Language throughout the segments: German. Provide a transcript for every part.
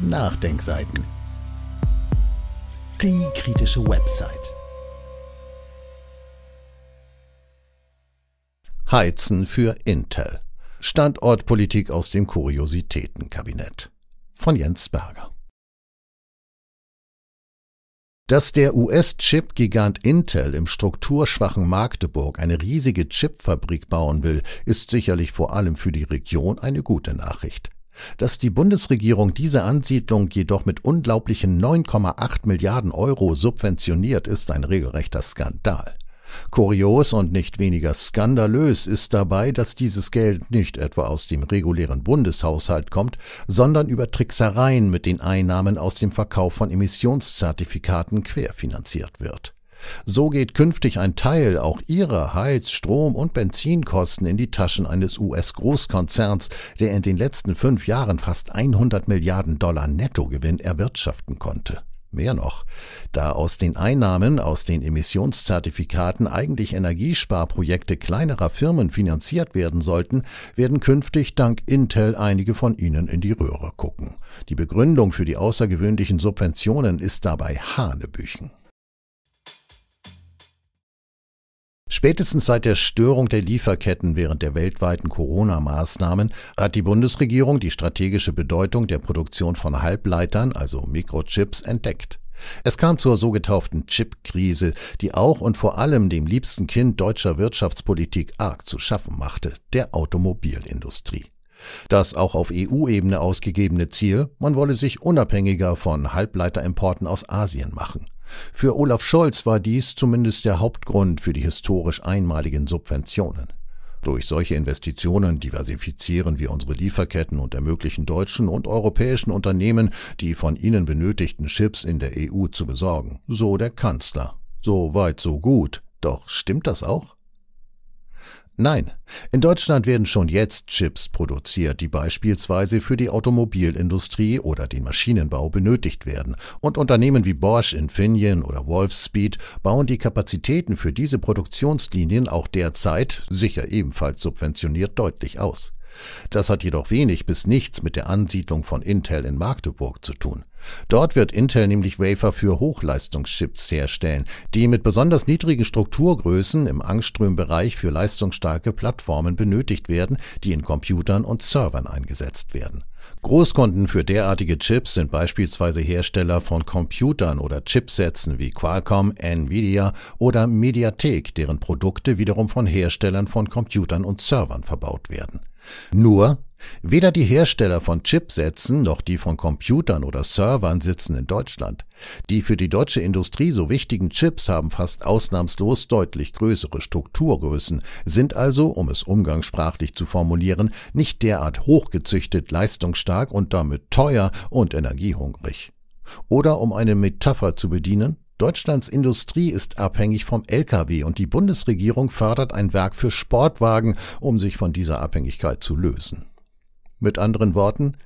Nachdenkseiten. Die kritische Website. Heizen für Intel. Standortpolitik aus dem Kuriositätenkabinett. Von Jens Berger. Dass der US-Chip-Gigant Intel im strukturschwachen Magdeburg eine riesige Chipfabrik bauen will, ist sicherlich vor allem für die Region eine gute Nachricht. Dass die Bundesregierung diese Ansiedlung jedoch mit unglaublichen 9,8 Milliarden Euro subventioniert, ist ein regelrechter Skandal. Kurios und nicht weniger skandalös ist dabei, dass dieses Geld nicht etwa aus dem regulären Bundeshaushalt kommt, sondern über Tricksereien mit den Einnahmen aus dem Verkauf von Emissionszertifikaten querfinanziert wird. So geht künftig ein Teil auch ihrer Heiz-, Strom- und Benzinkosten in die Taschen eines US-Großkonzerns, der in den letzten fünf Jahren fast 100 Milliarden Dollar Nettogewinn erwirtschaften konnte. Mehr noch, da aus den Einnahmen aus den Emissionszertifikaten eigentlich Energiesparprojekte kleinerer Firmen finanziert werden sollten, werden künftig dank Intel einige von ihnen in die Röhre gucken. Die Begründung für die außergewöhnlichen Subventionen ist dabei Hanebüchen. Spätestens seit der Störung der Lieferketten während der weltweiten Corona-Maßnahmen hat die Bundesregierung die strategische Bedeutung der Produktion von Halbleitern, also Mikrochips, entdeckt. Es kam zur so getauften Chip-Krise, die auch und vor allem dem liebsten Kind deutscher Wirtschaftspolitik arg zu schaffen machte, der Automobilindustrie. Das auch auf EU-Ebene ausgegebene Ziel, man wolle sich unabhängiger von Halbleiterimporten aus Asien machen. Für Olaf Scholz war dies zumindest der Hauptgrund für die historisch einmaligen Subventionen. Durch solche Investitionen diversifizieren wir unsere Lieferketten und ermöglichen deutschen und europäischen Unternehmen, die von ihnen benötigten Chips in der EU zu besorgen, so der Kanzler. So weit, so gut. Doch stimmt das auch? Nein, in Deutschland werden schon jetzt Chips produziert, die beispielsweise für die Automobilindustrie oder den Maschinenbau benötigt werden. Und Unternehmen wie Bosch, Infineon oder Wolfspeed bauen die Kapazitäten für diese Produktionslinien auch derzeit, sicher ebenfalls subventioniert, deutlich aus. Das hat jedoch wenig bis nichts mit der Ansiedlung von Intel in Magdeburg zu tun. Dort wird Intel nämlich Wafer für Hochleistungschips herstellen, die mit besonders niedrigen Strukturgrößen im Angströmbereich für leistungsstarke Plattformen benötigt werden, die in Computern und Servern eingesetzt werden. Großkunden für derartige Chips sind beispielsweise Hersteller von Computern oder Chipsätzen wie Qualcomm, Nvidia oder Mediathek, deren Produkte wiederum von Herstellern von Computern und Servern verbaut werden. Nur, weder die Hersteller von Chipsätzen noch die von Computern oder Servern sitzen in Deutschland. Die für die deutsche Industrie so wichtigen Chips haben fast ausnahmslos deutlich größere Strukturgrößen, sind also, um es umgangssprachlich zu formulieren, nicht derart hochgezüchtet, leistungsstark und damit teuer und energiehungrig. Oder um eine Metapher zu bedienen, Deutschlands Industrie ist abhängig vom Lkw und die Bundesregierung fördert ein Werk für Sportwagen, um sich von dieser Abhängigkeit zu lösen. Mit anderen Worten,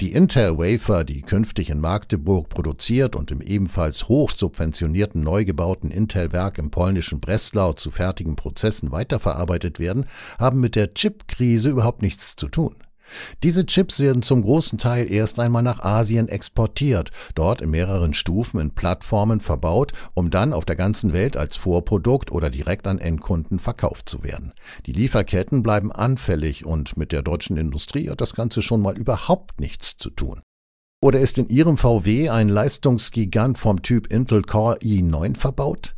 die Intel Wafer, die künftig in Magdeburg produziert und im ebenfalls hochsubventionierten neu gebauten Intel-Werk im polnischen Breslau zu fertigen Prozessen weiterverarbeitet werden, haben mit der Chip-Krise überhaupt nichts zu tun. Diese Chips werden zum großen Teil erst einmal nach Asien exportiert, dort in mehreren Stufen in Plattformen verbaut, um dann auf der ganzen Welt als Vorprodukt oder direkt an Endkunden verkauft zu werden. Die Lieferketten bleiben anfällig und mit der deutschen Industrie hat das Ganze schon mal überhaupt nichts zu tun. Oder ist in Ihrem VW ein Leistungsgigant vom Typ Intel Core i9 verbaut?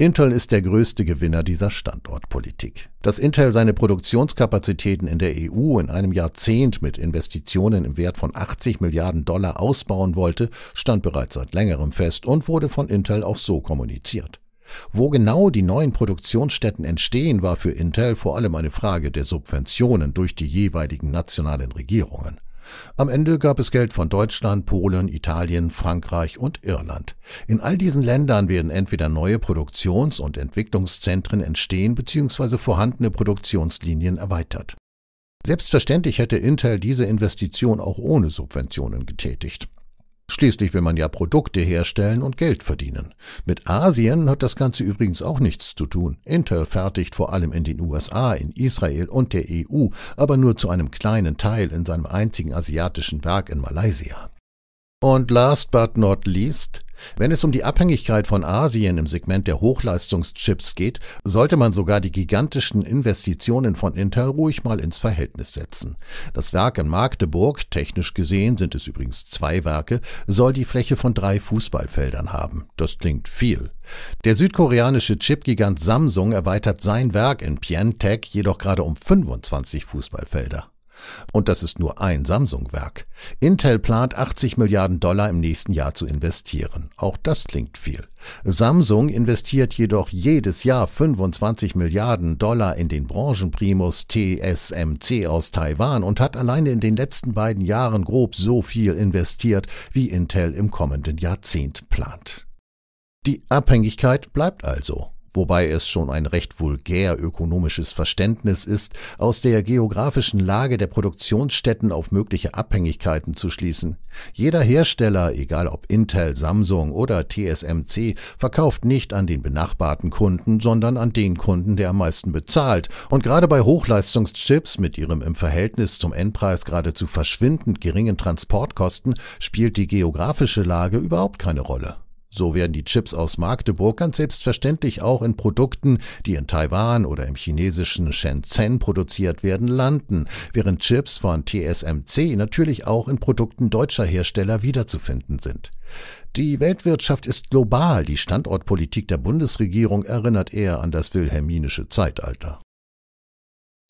Intel ist der größte Gewinner dieser Standortpolitik. Dass Intel seine Produktionskapazitäten in der EU in einem Jahrzehnt mit Investitionen im Wert von 80 Milliarden Dollar ausbauen wollte, stand bereits seit längerem fest und wurde von Intel auch so kommuniziert. Wo genau die neuen Produktionsstätten entstehen, war für Intel vor allem eine Frage der Subventionen durch die jeweiligen nationalen Regierungen. Am Ende gab es Geld von Deutschland, Polen, Italien, Frankreich und Irland. In all diesen Ländern werden entweder neue Produktions- und Entwicklungszentren entstehen bzw. vorhandene Produktionslinien erweitert. Selbstverständlich hätte Intel diese Investition auch ohne Subventionen getätigt. Schließlich will man ja Produkte herstellen und Geld verdienen. Mit Asien hat das Ganze übrigens auch nichts zu tun. Intel fertigt vor allem in den USA, in Israel und der EU, aber nur zu einem kleinen Teil in seinem einzigen asiatischen Werk in Malaysia. Und last but not least, wenn es um die Abhängigkeit von Asien im Segment der Hochleistungschips geht, sollte man sogar die gigantischen Investitionen von Intel ruhig mal ins Verhältnis setzen. Das Werk in Magdeburg, technisch gesehen sind es übrigens zwei Werke, soll die Fläche von drei Fußballfeldern haben. Das klingt viel. Der südkoreanische Chipgigant Samsung erweitert sein Werk in Pyeongtaek jedoch gerade um 25 Fußballfelder. Und das ist nur ein Samsung-Werk. Intel plant 80 Milliarden Dollar im nächsten Jahr zu investieren. Auch das klingt viel. Samsung investiert jedoch jedes Jahr 25 Milliarden Dollar in den Branchenprimus TSMC aus Taiwan und hat alleine in den letzten beiden Jahren grob so viel investiert, wie Intel im kommenden Jahrzehnt plant. Die Abhängigkeit bleibt also wobei es schon ein recht vulgär ökonomisches Verständnis ist, aus der geografischen Lage der Produktionsstätten auf mögliche Abhängigkeiten zu schließen. Jeder Hersteller, egal ob Intel, Samsung oder TSMC, verkauft nicht an den benachbarten Kunden, sondern an den Kunden, der am meisten bezahlt. Und gerade bei Hochleistungschips mit ihrem im Verhältnis zum Endpreis geradezu verschwindend geringen Transportkosten spielt die geografische Lage überhaupt keine Rolle. So werden die Chips aus Magdeburg ganz selbstverständlich auch in Produkten, die in Taiwan oder im chinesischen Shenzhen produziert werden, landen, während Chips von TSMC natürlich auch in Produkten deutscher Hersteller wiederzufinden sind. Die Weltwirtschaft ist global, die Standortpolitik der Bundesregierung erinnert eher an das wilhelminische Zeitalter.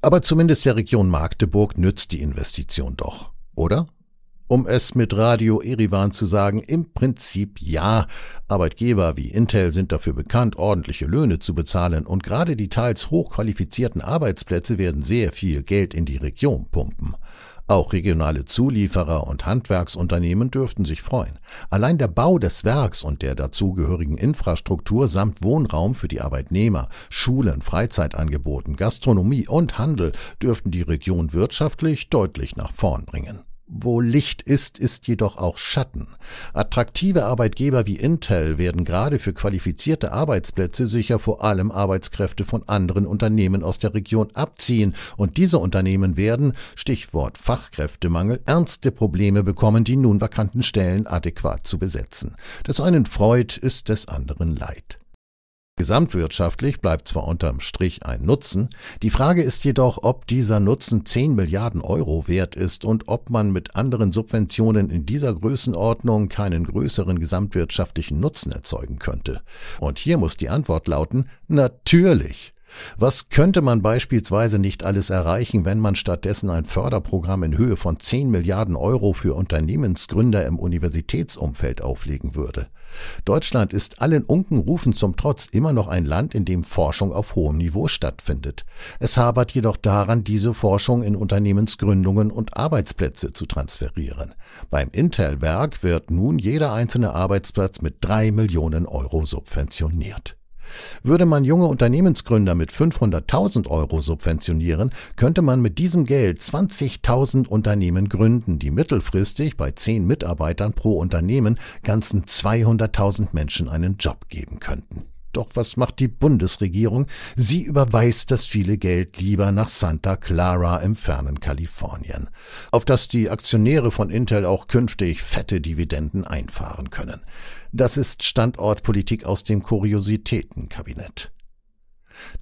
Aber zumindest der Region Magdeburg nützt die Investition doch, oder? Um es mit Radio Erivan zu sagen, im Prinzip ja. Arbeitgeber wie Intel sind dafür bekannt, ordentliche Löhne zu bezahlen und gerade die teils hochqualifizierten Arbeitsplätze werden sehr viel Geld in die Region pumpen. Auch regionale Zulieferer und Handwerksunternehmen dürften sich freuen. Allein der Bau des Werks und der dazugehörigen Infrastruktur samt Wohnraum für die Arbeitnehmer, Schulen, Freizeitangeboten, Gastronomie und Handel dürften die Region wirtschaftlich deutlich nach vorn bringen. Wo Licht ist, ist jedoch auch Schatten. Attraktive Arbeitgeber wie Intel werden gerade für qualifizierte Arbeitsplätze sicher vor allem Arbeitskräfte von anderen Unternehmen aus der Region abziehen, und diese Unternehmen werden, Stichwort Fachkräftemangel, ernste Probleme bekommen, die nun vakanten Stellen adäquat zu besetzen. Das einen freut, ist des anderen Leid. Gesamtwirtschaftlich bleibt zwar unterm Strich ein Nutzen, die Frage ist jedoch, ob dieser Nutzen 10 Milliarden Euro wert ist und ob man mit anderen Subventionen in dieser Größenordnung keinen größeren gesamtwirtschaftlichen Nutzen erzeugen könnte. Und hier muss die Antwort lauten, natürlich. Was könnte man beispielsweise nicht alles erreichen, wenn man stattdessen ein Förderprogramm in Höhe von 10 Milliarden Euro für Unternehmensgründer im Universitätsumfeld auflegen würde? Deutschland ist allen Unkenrufen zum Trotz immer noch ein Land, in dem Forschung auf hohem Niveau stattfindet. Es habert jedoch daran, diese Forschung in Unternehmensgründungen und Arbeitsplätze zu transferieren. Beim Intel-Werk wird nun jeder einzelne Arbeitsplatz mit drei Millionen Euro subventioniert. Würde man junge Unternehmensgründer mit 500.000 Euro subventionieren, könnte man mit diesem Geld 20.000 Unternehmen gründen, die mittelfristig bei 10 Mitarbeitern pro Unternehmen ganzen 200.000 Menschen einen Job geben könnten. Doch was macht die Bundesregierung? Sie überweist das viele Geld lieber nach Santa Clara im fernen Kalifornien, auf das die Aktionäre von Intel auch künftig fette Dividenden einfahren können. Das ist Standortpolitik aus dem Kuriositätenkabinett.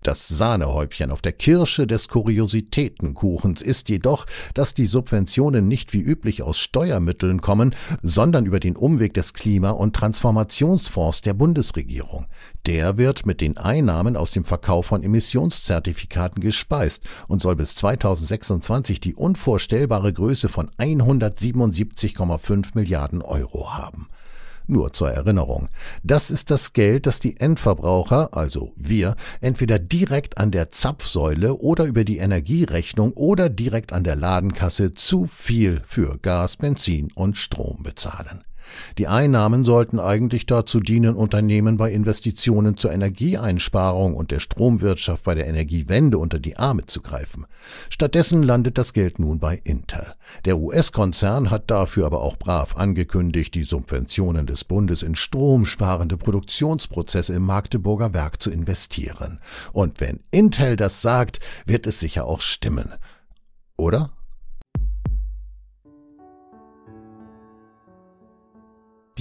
Das Sahnehäubchen auf der Kirsche des Kuriositätenkuchens ist jedoch, dass die Subventionen nicht wie üblich aus Steuermitteln kommen, sondern über den Umweg des Klima- und Transformationsfonds der Bundesregierung. Der wird mit den Einnahmen aus dem Verkauf von Emissionszertifikaten gespeist und soll bis 2026 die unvorstellbare Größe von 177,5 Milliarden Euro haben. Nur zur Erinnerung. Das ist das Geld, das die Endverbraucher, also wir, entweder direkt an der Zapfsäule oder über die Energierechnung oder direkt an der Ladenkasse zu viel für Gas, Benzin und Strom bezahlen. Die Einnahmen sollten eigentlich dazu dienen, Unternehmen bei Investitionen zur Energieeinsparung und der Stromwirtschaft bei der Energiewende unter die Arme zu greifen. Stattdessen landet das Geld nun bei Intel. Der US-Konzern hat dafür aber auch brav angekündigt, die Subventionen des Bundes in stromsparende Produktionsprozesse im Magdeburger Werk zu investieren. Und wenn Intel das sagt, wird es sicher auch stimmen. Oder?